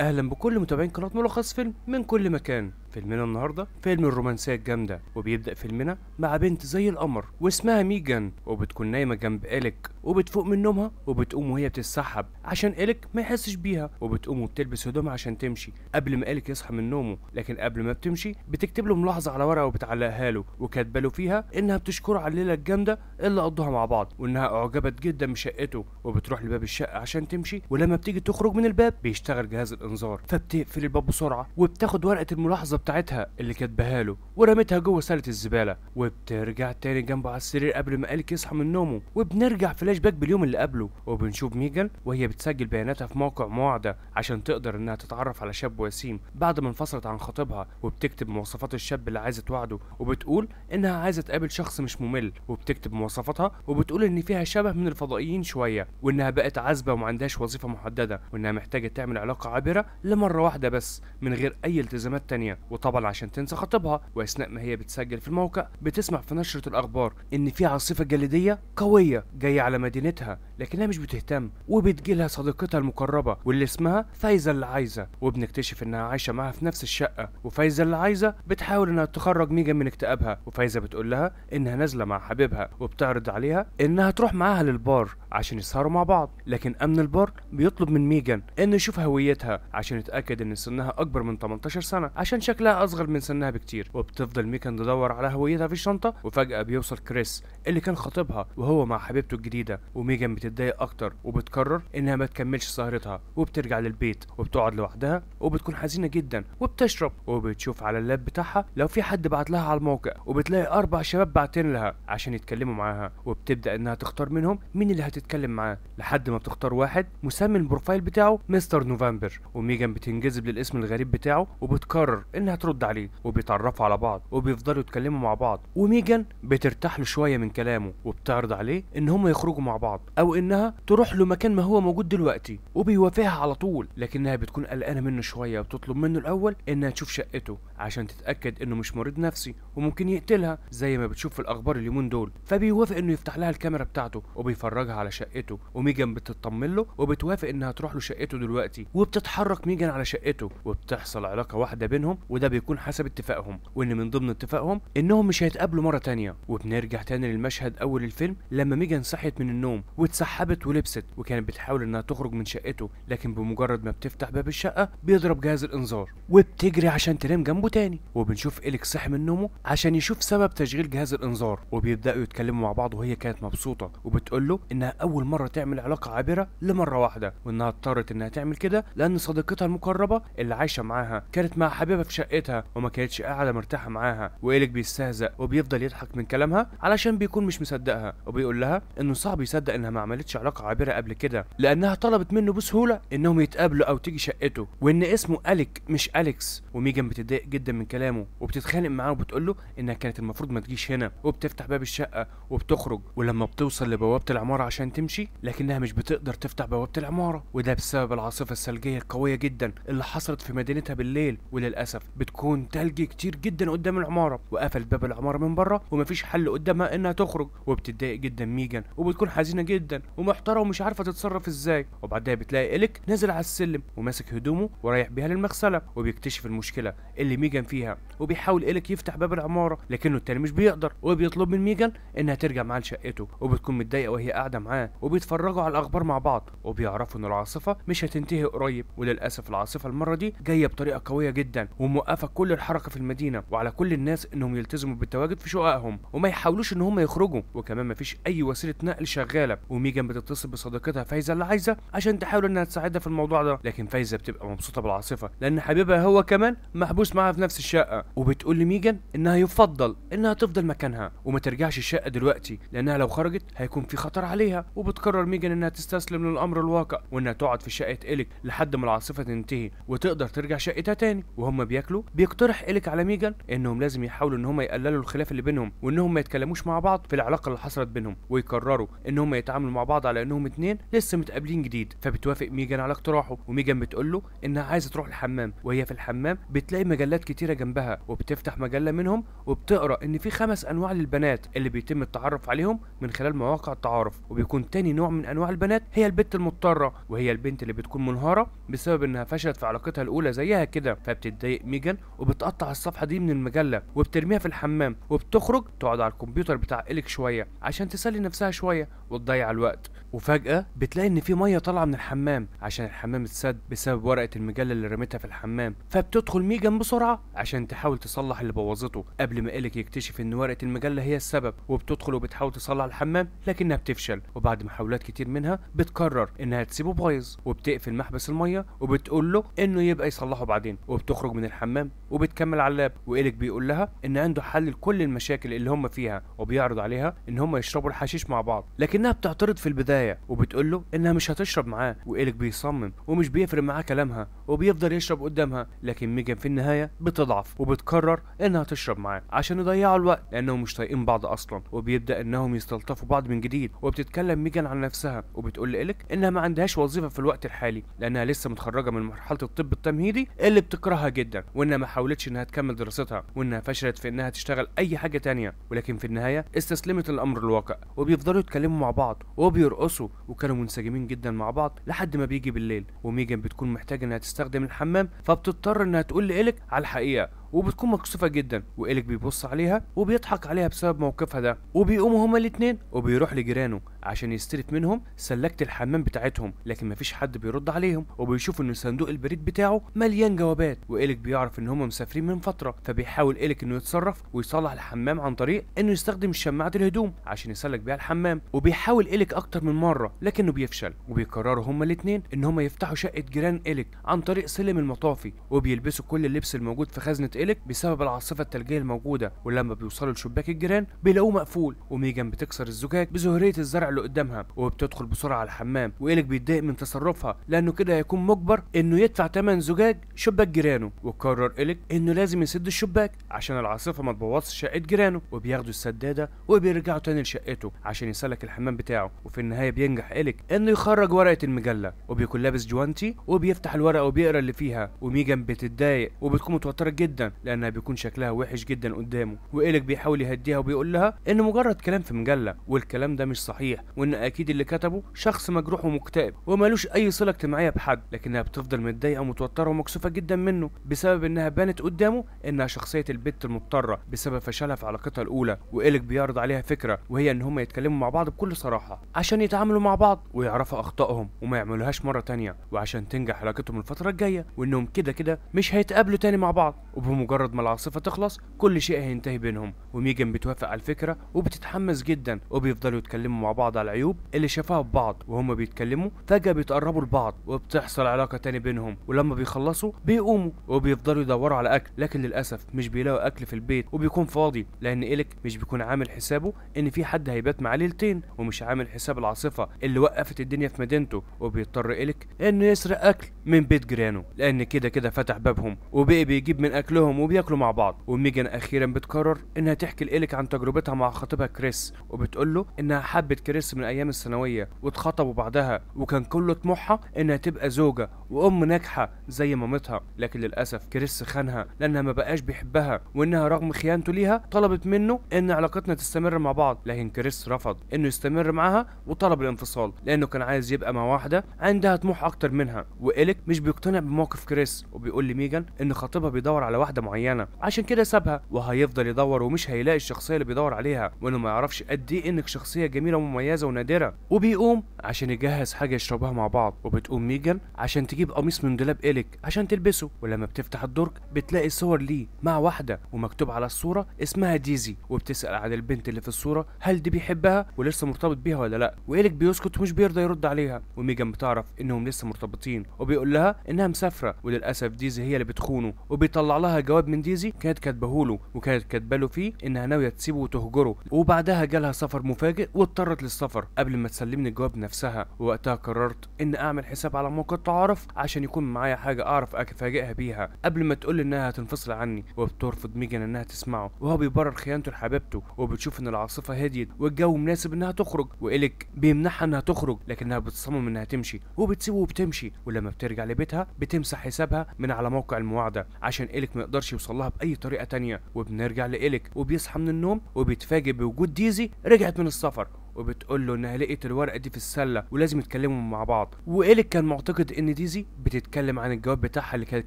اهلا بكل متابعين قناه ملخص فيلم من كل مكان فيلمنا النهارده فيلم الرومانسيه الجامده وبيبدا فيلمنا مع بنت زي القمر واسمها ميجان وبتكون نايمه جنب اليك وبتفوق من نومها وبتقوم وهي بتتسحب عشان اليك ما يحسش بيها وبتقوم وبتلبس هدومها عشان تمشي قبل ما اليك يصحى من نومه لكن قبل ما بتمشي بتكتب له ملاحظه على ورقه وبتعلقها له وكاتبه له فيها انها بتشكره على الليله الجامده اللي قضوها مع بعض وانها اعجبت جدا بشقته وبتروح لباب الشقه عشان تمشي ولما بتيجي تخرج من الباب بيشتغل جهاز الإنسان الانذار فبتقفل الباب بسرعه وبتاخد ورقه الملاحظه بتاعتها اللي كاتباها له ورمتها جوه سله الزباله وبترجع تاني جنبه على السرير قبل ما اليك يصحى من نومه وبنرجع فلاش باك باليوم اللي قبله وبنشوف ميجل وهي بتسجل بياناتها في موقع مواعده عشان تقدر انها تتعرف على شاب وسيم بعد ما انفصلت عن خطيبها وبتكتب مواصفات الشاب اللي عايزه توعده وبتقول انها عايزه تقابل شخص مش ممل وبتكتب مواصفاتها وبتقول ان فيها شبه من الفضائيين شويه وانها بقت عازبه ومعندهاش وظيفه محدده وانها محتاجه تعمل علاقه عابره لمرة واحدة بس من غير أي التزامات تانية وطبعا عشان تنسى خطيبها وأثناء ما هي بتسجل في الموقع بتسمع في نشرة الأخبار إن في عاصفة جليدية قوية جاية على مدينتها لكنها مش بتهتم وبتجيلها صديقتها المقربة واللي اسمها فايزة اللي عايزة وبنكتشف إنها عايشة معاها في نفس الشقة وفايزة اللي عايزة بتحاول إنها تخرج ميجا من اكتئابها وفايزة بتقول لها إنها نازلة مع حبيبها وبتعرض عليها إنها تروح معاها للبار عشان يسهروا مع بعض لكن أمن البار بيطلب من ميجان إنه يشوف هويتها عشان يتأكد إن سنها أكبر من 18 سنة عشان شكلها أصغر من سنها بكتير وبتفضل ميكان تدور على هويتها في الشنطة وفجأة بيوصل كريس اللي كان خطيبها وهو مع حبيبته الجديدة وميجان بتتضايق أكتر وبتقرر إنها ما تكملش سهرتها وبترجع للبيت وبتقعد لوحدها وبتكون حزينة جدا وبتشرب وبتشوف على اللاب بتاعها لو في حد بعت لها على الموقع وبتلاقي أربع شباب بعتين لها عشان يتكلموا معاها وبتبدأ إنها تختار منهم مين اللي هتتكلم معاه لحد ما بتختار واحد مسمي البروفايل بتاعه مستر نوفمبر وميجان بتنجذب للاسم الغريب بتاعه وبتقرر انها ترد عليه وبيتعرفوا على بعض وبيفضلوا يتكلموا مع بعض وميجان بترتاح له شويه من كلامه وبتعرض عليه ان هم يخرجوا مع بعض او انها تروح له مكان ما هو موجود دلوقتي وبيوافقها على طول لكنها بتكون قلقانه منه شويه وبتطلب منه الاول انها تشوف شقته عشان تتأكد انه مش مريض نفسي وممكن يقتلها زي ما بتشوف في الاخبار اليومين دول فبيوافق انه يفتح لها الكاميرا بتاعته وبيفرجها على شقته وميجان بتطمن له وبتوافق انها تروح له شقته دلوقتي وبتتحرك ميجان على شقته وبتحصل علاقة واحدة بينهم وده بيكون حسب اتفاقهم وان من ضمن اتفاقهم انهم مش هيتقابلوا مرة تانية وبنرجع تاني للمشهد اول الفيلم لما ميجان صحيت من النوم واتسحبت ولبست وكانت بتحاول انها تخرج من شقته لكن بمجرد ما بتفتح باب الشقة بيضرب جهاز الانذار وبتجري عشان تنام جنبه تاني وبنشوف إليك صحي من نومه عشان يشوف سبب تشغيل جهاز الإنذار وبيبدأوا يتكلموا مع بعض وهي كانت مبسوطة وبتقول له إنها أول مرة تعمل علاقة عابرة لمرة واحدة وإنها اضطرت إنها تعمل كده لأن صديقتها المقربة اللي عايشة معاها كانت مع حبيبها في شقتها وما كانتش قاعدة مرتاحة معاها وإليك بيستهزأ وبيفضل يضحك من كلامها علشان بيكون مش مصدقها وبيقول لها إنه صعب يصدق إنها ما عملتش علاقة عابرة قبل كده لأنها طلبت منه بسهولة إنهم يتقابلوا أو تيجي شقته وإن اسمه أليك مش أليكس وميجان بتضايق جدا جدا من كلامه وبتتخانق معاه وبتقول له انها كانت المفروض ما تجيش هنا وبتفتح باب الشقه وبتخرج ولما بتوصل لبوابه العماره عشان تمشي لكنها مش بتقدر تفتح بوابه العماره وده بسبب العاصفه الثلجيه القويه جدا اللي حصلت في مدينتها بالليل وللاسف بتكون ثلج كتير جدا قدام العماره وقفلت باب العماره من بره ومفيش حل قدامها انها تخرج وبتتضايق جدا ميجان وبتكون حزينه جدا ومحتاره ومش عارفه تتصرف ازاي وبعدها بتلاقي اليك نازل على السلم وماسك هدومه ورايح بيها للمغسله وبيكتشف المشكله اللي ميجان ميجان فيها وبيحاول إليك يفتح باب العمارة لكنه التاني مش بيقدر وبيطلب من ميجان إنها ترجع معاه لشقته وبتكون متضايقة وهي قاعدة معاه وبيتفرجوا على الأخبار مع بعض وبيعرفوا إن العاصفة مش هتنتهي قريب وللأسف العاصفة المرة دي جاية بطريقة قوية جدا وموقفة كل الحركة في المدينة وعلى كل الناس إنهم يلتزموا بالتواجد في شققهم وما يحاولوش إن هم يخرجوا وكمان مفيش أي وسيلة نقل شغالة وميجان بتتصل بصديقتها فايزة اللي عايزة عشان تحاول إنها تساعدها في الموضوع ده لكن فايزة بتبقى مبسوطة بالعاصفة لأن حبيبها هو كمان محبوس معاها في نفس الشقه وبتقول لميجان انها يفضل انها تفضل مكانها وما ترجعش الشقه دلوقتي لانها لو خرجت هيكون في خطر عليها وبتقرر ميجان انها تستسلم للامر الواقع وانها تقعد في شقه اليك لحد ما العاصفه تنتهي وتقدر ترجع شقتها تاني وهم بياكلوا بيقترح اليك على ميجان انهم لازم يحاولوا ان هم يقللوا الخلاف اللي بينهم وانهم ما يتكلموش مع بعض في العلاقه اللي حصلت بينهم ويقرروا ان هم يتعاملوا مع بعض على انهم اتنين لسه متقابلين جديد فبتوافق ميجان على اقتراحه وميجان بتقول له انها عايزه تروح الحمام وهي في الحمام بتلاقي مجلات مجلات كتيره جنبها وبتفتح مجله منهم وبتقرا ان في خمس انواع للبنات اللي بيتم التعرف عليهم من خلال مواقع التعارف وبيكون تاني نوع من انواع البنات هي البت المضطره وهي البنت اللي بتكون منهاره بسبب انها فشلت في علاقتها الاولى زيها كده فبتتضايق ميجان وبتقطع الصفحه دي من المجله وبترميها في الحمام وبتخرج تقعد على الكمبيوتر بتاع إليك شويه عشان تسلي نفسها شويه وتضيع الوقت وفجأة بتلاقي إن في مية طالعة من الحمام عشان الحمام اتسد بسبب ورقة المجلة اللي رميتها في الحمام فبتدخل ميجان بسرعة عشان تحاول تصلح اللي بوظته قبل ما إلك يكتشف إن ورقة المجلة هي السبب وبتدخل وبتحاول تصلح الحمام لكنها بتفشل وبعد محاولات كتير منها بتقرر إنها تسيبه بايظ وبتقفل محبس المية وبتقول له إنه يبقى يصلحه بعدين وبتخرج من الحمام وبتكمل على اللاب وإلك بيقول لها إن عنده حل لكل المشاكل اللي هم فيها وبيعرض عليها إن هم يشربوا الحشيش مع بعض لكنها بتعترض في البداية البداية وبتقول له انها مش هتشرب معاه وإلك بيصمم ومش بيفرق معاه كلامها وبيفضل يشرب قدامها لكن ميجان في النهاية بتضعف وبتقرر انها تشرب معاه عشان يضيعوا الوقت لانهم مش طايقين بعض اصلا وبيبدا انهم يستلطفوا بعض من جديد وبتتكلم ميجان عن نفسها وبتقول لإلك انها ما عندهاش وظيفة في الوقت الحالي لانها لسه متخرجة من مرحلة الطب التمهيدي اللي بتكرهها جدا وانها ما حاولتش انها تكمل دراستها وانها فشلت في انها تشتغل اي حاجة تانية ولكن في النهاية استسلمت الامر الواقع وبيفضلوا يتكلموا مع بعض وبيرقصوا بيرقصوا وكانوا منسجمين جدا مع بعض لحد ما بيجي بالليل وميجن بتكون محتاجه انها تستخدم الحمام فبتضطر انها تقول لإلك على الحقيقه وبتكون مكسوفه جدا وإلك بيبص عليها وبيضحك عليها بسبب موقفها ده وبيقوموا هما الاتنين وبيروح لجيرانه عشان يستلف منهم سلكة الحمام بتاعتهم لكن مفيش حد بيرد عليهم وبيشوف ان صندوق البريد بتاعه مليان جوابات وإلك بيعرف ان هما مسافرين من فترة فبيحاول إلك انه يتصرف ويصلح الحمام عن طريق انه يستخدم شماعة الهدوم عشان يسلك بيها الحمام وبيحاول إلك اكتر من مرة لكنه بيفشل وبيقرروا هما الاتنين ان هما يفتحوا شقة جيران إلك عن طريق سلم المطافي وبيلبسوا كل اللبس الموجود في خزنة بتتقلق بسبب العاصفه الثلجيه الموجوده ولما بيوصلوا لشباك الجيران بيلاقوه مقفول وميجان بتكسر الزجاج بزهريه الزرع اللي قدامها وبتدخل بسرعه على الحمام وإلك بيتضايق من تصرفها لانه كده هيكون مجبر انه يدفع ثمن زجاج شباك جيرانه وقرر إلك انه لازم يسد الشباك عشان العاصفه ما تبوظش شقه جيرانه وبياخدوا السداده وبيرجعوا تاني لشقته عشان يسلك الحمام بتاعه وفي النهايه بينجح إلك انه يخرج ورقه المجله وبيكون لابس جوانتي وبيفتح الورقه وبيقرا اللي فيها وميجان بتتضايق وبتكون متوتره جدا الكلام لانها بيكون شكلها وحش جدا قدامه وإلك بيحاول يهديها وبيقول لها ان مجرد كلام في مجله والكلام ده مش صحيح وان اكيد اللي كتبه شخص مجروح ومكتئب ومالوش اي صله اجتماعيه بحد لكنها بتفضل متضايقه ومتوتره ومكسوفه جدا منه بسبب انها بانت قدامه انها شخصيه البت المضطره بسبب فشلها في علاقتها الاولى وإلك بيعرض عليها فكره وهي ان هم يتكلموا مع بعض بكل صراحه عشان يتعاملوا مع بعض ويعرفوا اخطائهم وما يعملوهاش مره تانية وعشان تنجح علاقتهم الفتره الجايه وانهم كده كده مش هيتقابلوا تاني مع بعض وبم بمجرد ما العاصفة تخلص كل شيء هينتهي بينهم وميجن بتوافق على الفكرة وبتتحمس جدا وبيفضلوا يتكلموا مع بعض على العيوب اللي شافها في بعض وهما بيتكلموا فجأة بيتقربوا لبعض وبتحصل علاقة تاني بينهم ولما بيخلصوا بيقوموا وبيفضلوا يدوروا على أكل لكن للأسف مش بيلاقوا أكل في البيت وبيكون فاضي لأن إلك مش بيكون عامل حسابه إن في حد هيبات معاه ليلتين ومش عامل حساب العاصفة اللي وقفت الدنيا في مدينته وبيضطر إلك إنه يسرق أكل من بيت جيرانه لأن كده كده فتح بابهم وبقي بيجيب من أكلهم بينهم وبياكلوا مع بعض وميجان اخيرا بتقرر انها تحكي لإليك عن تجربتها مع خطيبها كريس وبتقول له انها حبت كريس من ايام الثانويه واتخطبوا بعدها وكان كل طموحها انها تبقى زوجه وام ناجحه زي مامتها لكن للاسف كريس خانها لانها ما بقاش بيحبها وانها رغم خيانته ليها طلبت منه ان علاقتنا تستمر مع بعض لكن كريس رفض انه يستمر معاها وطلب الانفصال لانه كان عايز يبقى مع واحده عندها طموح اكتر منها وإليك مش بيقتنع بموقف كريس وبيقول لميجان ان خطيبها بيدور على واحده معينه عشان كده سابها وهيفضل يدور ومش هيلاقي الشخصيه اللي بيدور عليها وانه ما يعرفش قد ايه انك شخصيه جميله ومميزه ونادره وبيقوم عشان يجهز حاجه يشربها مع بعض وبتقوم ميجان عشان تجيب قميص من دولاب إليك عشان تلبسه ولما بتفتح الدرج بتلاقي صور ليه مع واحده ومكتوب على الصوره اسمها ديزي وبتسال عن البنت اللي في الصوره هل دي بيحبها ولسه مرتبط بيها ولا لا وإليك بيسكت ومش بيرضى يرد عليها وميجان بتعرف انهم لسه مرتبطين وبيقول لها انها مسافره وللاسف ديزي هي اللي بتخونه وبيطلع لها جواب من ديزي كانت كاتبه له وكانت كاتبه له فيه انها ناويه تسيبه وتهجره وبعدها جالها سفر مفاجئ واضطرت للسفر قبل ما تسلمني الجواب نفسها ووقتها قررت ان اعمل حساب على موقع التعارف عشان يكون معايا حاجه اعرف افاجئها بيها قبل ما تقول انها هتنفصل عني وبترفض ميجان انها تسمعه وهو بيبرر خيانته لحبيبته وبتشوف ان العاصفه هديت والجو مناسب انها تخرج والك بيمنعها انها تخرج لكنها بتصمم انها تمشي وبتسيبه وبتمشي ولما بترجع لبيتها بتمسح حسابها من على موقع المواعده عشان الك ما يقدرش يوصلها باي طريقه تانية وبنرجع لإليك وبيصحى من النوم وبيتفاجئ بوجود ديزي رجعت من السفر وبتقول له انها لقت الورقه دي في السله ولازم يتكلموا مع بعض وإليك كان معتقد ان ديزي بتتكلم عن الجواب بتاعها اللي كانت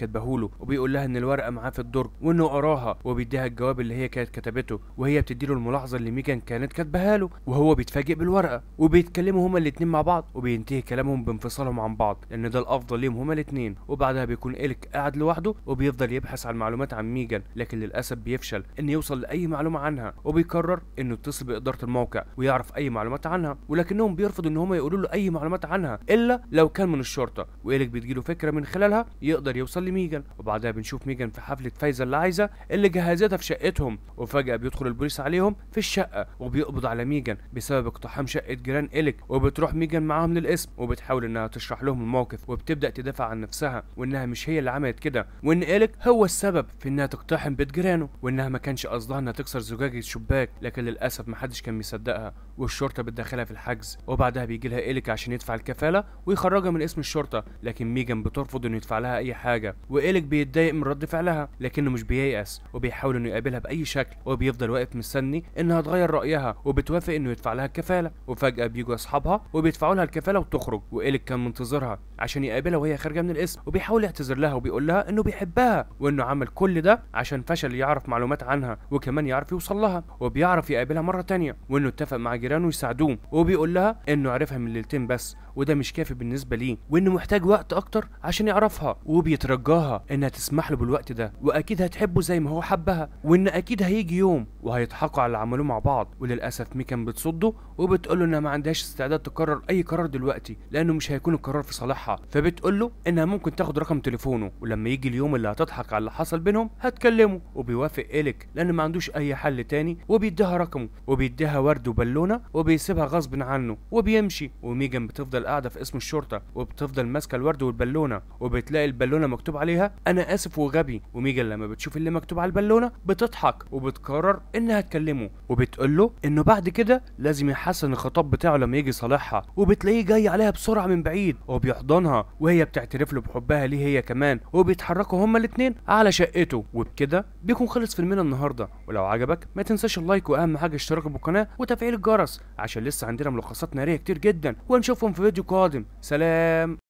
كاتباه له وبيقول لها ان الورقه معاه في الدرج وانه قراها وبيديها الجواب اللي هي كانت كتبته وهي بتديله الملاحظه اللي ميجان كانت كاتباها له وهو بيتفاجئ بالورقه وبيتكلموا هما الاتنين مع بعض وبينتهي كلامهم بانفصالهم عن بعض لان ده الافضل ليهم هما الاتنين وبعدها بيكون إليك قاعد لوحده وبيفضل يبحث عن معلومات عن ميجان لكن للاسف بيفشل ان يوصل لاي معلومه عنها وبيقرر انه يتصل باداره الموقع ويعرف اي معلومة معلومات عنها ولكنهم بيرفضوا ان هم يقولوا له اي معلومات عنها الا لو كان من الشرطه وإلك بتجيله فكره من خلالها يقدر يوصل لميجان وبعدها بنشوف ميجان في حفله فايزه اللي عايزه اللي جهزتها في شقتهم وفجاه بيدخل البوليس عليهم في الشقه وبيقبض على ميجان بسبب اقتحام شقه جيران إلك وبتروح ميجان معاهم للقسم وبتحاول انها تشرح لهم الموقف وبتبدا تدافع عن نفسها وانها مش هي اللي عملت كده وان إلك هو السبب في انها تقتحم بيت جيرانه وانها ما كانش قصدها انها تكسر زجاجه الشباك لكن للاسف محدش كان مصدقها الشرطة بتدخلها في الحجز وبعدها بيجي لها إيليك عشان يدفع الكفالة ويخرجها من اسم الشرطة لكن ميجان بترفض إنه يدفع لها أي حاجة وإيليك بيتضايق من رد فعلها لكنه مش بييأس وبيحاول إنه يقابلها بأي شكل وبيفضل واقف مستني إنها تغير رأيها وبتوافق إنه يدفع لها الكفالة وفجأة بيجوا أصحابها وبيدفعوا لها الكفالة وتخرج وإيليك كان منتظرها عشان يقابلها وهي خارجة من الاسم وبيحاول يعتذر لها وبيقول لها إنه بيحبها وإنه عمل كل ده عشان فشل يعرف معلومات عنها وكمان يعرف يوصل لها وبيعرف يقابلها مرة تانية وإنه اتفق مع جيرانه يساعدوه وبيقول لها انه عرفها من ليلتين بس وده مش كافي بالنسبه ليه وانه محتاج وقت اكتر عشان يعرفها وبيترجاها انها تسمح له بالوقت ده واكيد هتحبه زي ما هو حبها وان اكيد هيجي يوم وهيضحكوا على اللي عملوه مع بعض وللاسف ميكان بتصده وبتقول له انها ما عندهاش استعداد تكرر اي قرار دلوقتي لانه مش هيكون القرار في صالحها فبتقول له انها ممكن تاخد رقم تليفونه ولما يجي اليوم اللي هتضحك على اللي حصل بينهم هتكلمه وبيوافق اليك لان ما عندوش اي حل تاني وبيديها رقمه وبيديها ورد وبالونه وبيسيبها غصب عنه وبيمشي وميجن بتفضل قاعده في اسم الشرطه وبتفضل ماسكه الورد والبالونه وبتلاقي البالونه مكتوب عليها انا اسف وغبي وميجن لما بتشوف اللي مكتوب على البالونه بتضحك وبتقرر انها تكلمه وبتقول له انه بعد كده لازم يحسن الخطاب بتاعه لما يجي صالحها وبتلاقيه جاي عليها بسرعه من بعيد وبيحضنها وهي بتعترف له بحبها ليه هي كمان وبيتحركوا هما الاتنين على شقته وبكده بيكون خلص فيلمنا النهارده ولو عجبك ما تنساش اللايك واهم حاجه اشتراك بالقناه وتفعيل الجرس عشان لسه عندنا ملخصات ناريه كتير جدا ونشوفهم في فيديو قادم سلام